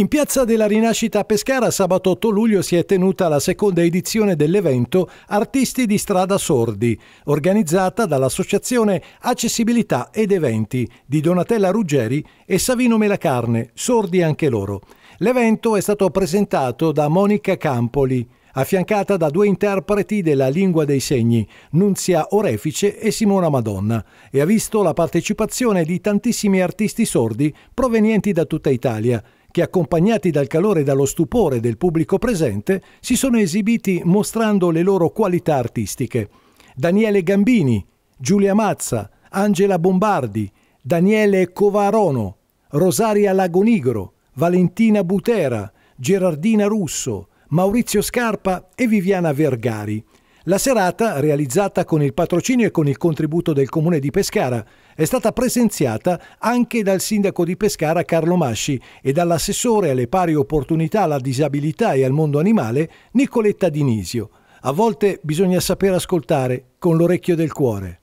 In Piazza della Rinascita a Pescara sabato 8 luglio si è tenuta la seconda edizione dell'evento Artisti di strada sordi, organizzata dall'associazione Accessibilità ed Eventi di Donatella Ruggeri e Savino Melacarne, sordi anche loro. L'evento è stato presentato da Monica Campoli, affiancata da due interpreti della lingua dei segni, Nunzia Orefice e Simona Madonna, e ha visto la partecipazione di tantissimi artisti sordi provenienti da tutta Italia che accompagnati dal calore e dallo stupore del pubblico presente si sono esibiti mostrando le loro qualità artistiche. Daniele Gambini, Giulia Mazza, Angela Bombardi, Daniele Covarono, Rosaria Lagonigro, Valentina Butera, Gerardina Russo, Maurizio Scarpa e Viviana Vergari, la serata, realizzata con il patrocinio e con il contributo del comune di Pescara, è stata presenziata anche dal sindaco di Pescara Carlo Masci e dall'assessore alle pari opportunità, alla disabilità e al mondo animale Nicoletta Dinisio. A volte bisogna saper ascoltare con l'orecchio del cuore.